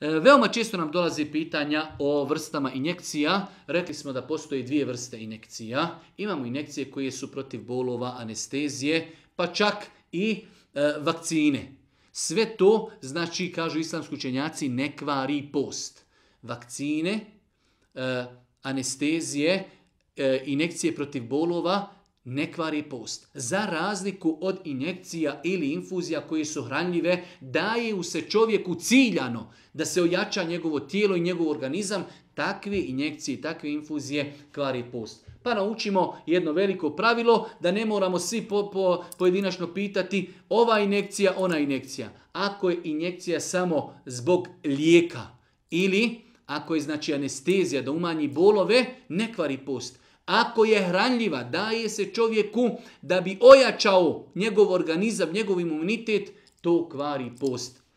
E, veoma često nam dolazi pitanja o vrstama injekcija. Rekli smo da postoje dvije vrste injekcija. Imamo injekcije koje su protiv bolova, anestezije, pa čak i e, vakcine. Sve to, znači, kažu islamski učenjaci, ne kvari post. Vakcine, e, anestezije, injekcije protiv bolova, ne kvari post. Za razliku od injekcija ili infuzija koje su hranljive, daje u se čovjeku ciljano da se ojača njegovo tijelo i njegov organizam, takve injekcije i takve infuzije kvari post. Pa naučimo jedno veliko pravilo da ne moramo svi po, pojedinačno pitati ova injekcija, ona injekcija. Ako je injekcija samo zbog lijeka ili ako je znači anestezija da umanji bolove, ne kvari post. Ako je hranljiva, daje se čovjeku da bi ojačao njegov organizam, njegov imunitet, to kvari post.